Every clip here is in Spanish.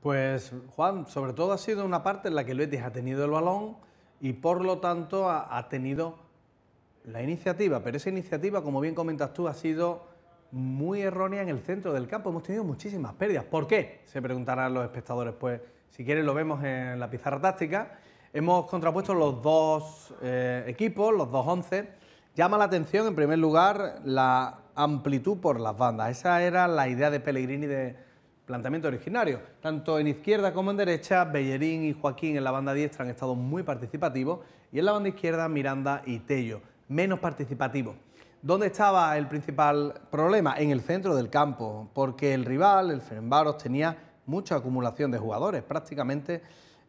Pues Juan, sobre todo ha sido una parte en la que Luetis ha tenido el balón y por lo tanto ha, tenido la iniciativa, pero esa iniciativa, como bien comentas tú, ha sido muy errónea en el centro del campo. Hemos tenido muchísimas pérdidas. ¿Por qué? Se preguntarán los espectadores. Pues si quieren lo vemos en la pizarra táctica. Hemos contrapuesto los dos eh, equipos, los dos once. Llama la atención, en primer lugar, la amplitud por las bandas. Esa era la idea de Pellegrini de planteamiento originario. Tanto en izquierda como en derecha, Bellerín y Joaquín en la banda diestra han estado muy participativos y en la banda izquierda Miranda y Tello, menos participativos. ¿Dónde estaba el principal problema? En el centro del campo, porque el rival, el Ferenbaros, tenía mucha acumulación de jugadores, prácticamente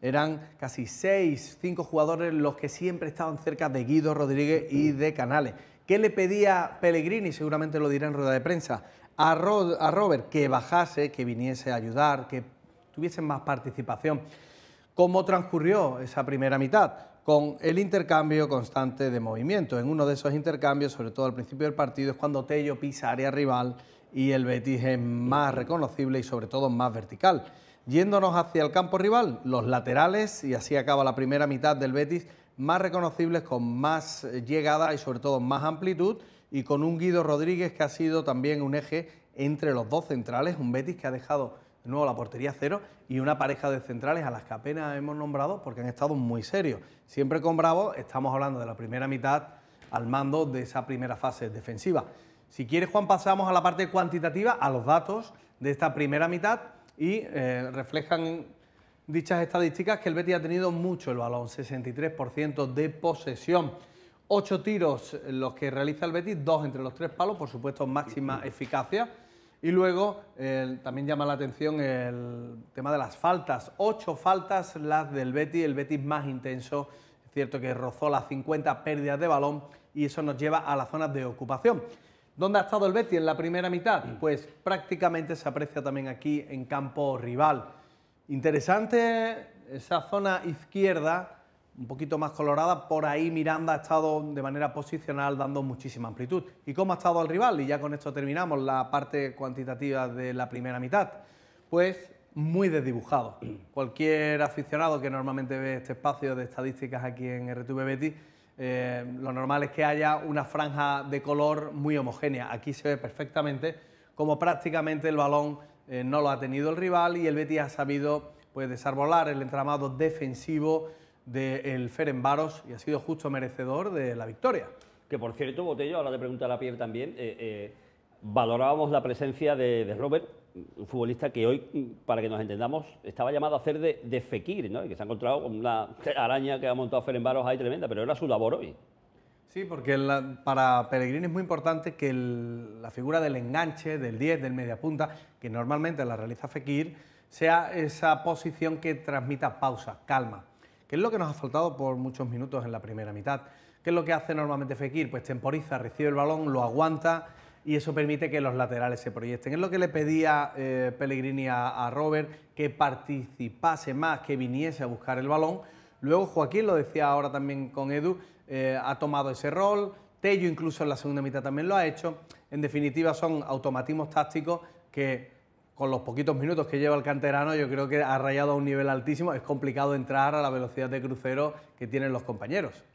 eran casi seis, cinco jugadores los que siempre estaban cerca de Guido Rodríguez y de Canales. ¿Qué le pedía Pellegrini? Seguramente lo dirá en rueda de prensa. A, a Robert que bajase, que viniese a ayudar, que tuviesen más participación. ¿Cómo transcurrió esa primera mitad? Con el intercambio constante de movimiento. En uno de esos intercambios, sobre todo al principio del partido, es cuando Tello pisa área rival y el Betis es más reconocible y sobre todo más vertical. Yéndonos hacia el campo rival, los laterales, y así acaba la primera mitad del Betis, más reconocibles, con más eh, llegada y sobre todo más amplitud, y con un Guido Rodríguez que ha sido también un eje entre los dos centrales, un Betis que ha dejado de nuevo la portería cero y una pareja de centrales a las que apenas hemos nombrado porque han estado muy serios. Siempre con Bravo estamos hablando de la primera mitad al mando de esa primera fase defensiva. Si quieres, Juan, pasamos a la parte cuantitativa, a los datos de esta primera mitad y eh, reflejan dichas estadísticas que el Betis ha tenido mucho el balón, 63% de posesión. Ocho tiros los que realiza el Betis, dos entre los tres palos, por supuesto máxima eficacia. Y luego también llama la atención el tema de las faltas. Ocho faltas las del Betis, el Betis más intenso. Es cierto que rozó las 50 pérdidas de balón y eso nos lleva a las zonas de ocupación. ¿Dónde ha estado el Betis en la primera mitad? Mm. Pues prácticamente se aprecia también aquí en campo rival. Interesante esa zona izquierda, un poquito más colorada, por ahí Miranda ha estado de manera posicional dando muchísima amplitud. ¿Y cómo ha estado el rival? Y ya con esto terminamos la parte cuantitativa de la primera mitad. Pues muy desdibujado. Cualquier aficionado que normalmente ve este espacio de estadísticas aquí en RTV Betis eh, lo normal es que haya una franja de color muy homogénea. Aquí se ve perfectamente como prácticamente el balón eh, no lo ha tenido el rival y el Betis ha sabido pues, desarbolar el entramado defensivo del de Ferenbaros y ha sido justo merecedor de la victoria. Que por cierto, Botello, ahora te pregunta la piel también. Eh, valorábamos la presencia de, de, Robert, un futbolista que hoy, para que nos entendamos, estaba llamado a hacer de, de Fekir, ¿no? Y que se ha encontrado con una araña que ha montado Ferenbaros ahí tremenda, pero era su labor hoy. Sí, porque para Pellegrini es muy importante que la figura del enganche, del 10, del mediapunta, que normalmente la realiza Fekir, sea esa posición que transmita pausa, calma, que es lo que nos ha faltado por muchos minutos en la primera mitad. que es lo que hace normalmente Fekir? Pues temporiza, recibe el balón, lo aguanta y eso permite que los laterales se proyecten. Es lo que le pedía eh, Pellegrini a, Robert, que participase más, que viniese a buscar el balón. Luego Joaquín, lo decía ahora también con Edu, eh, ha tomado ese rol. Tello incluso en la segunda mitad también lo ha hecho. En definitiva son automatismos tácticos que con los poquitos minutos que lleva el canterano yo creo que ha rayado a un nivel altísimo. Es complicado entrar a la velocidad de crucero que tienen los compañeros.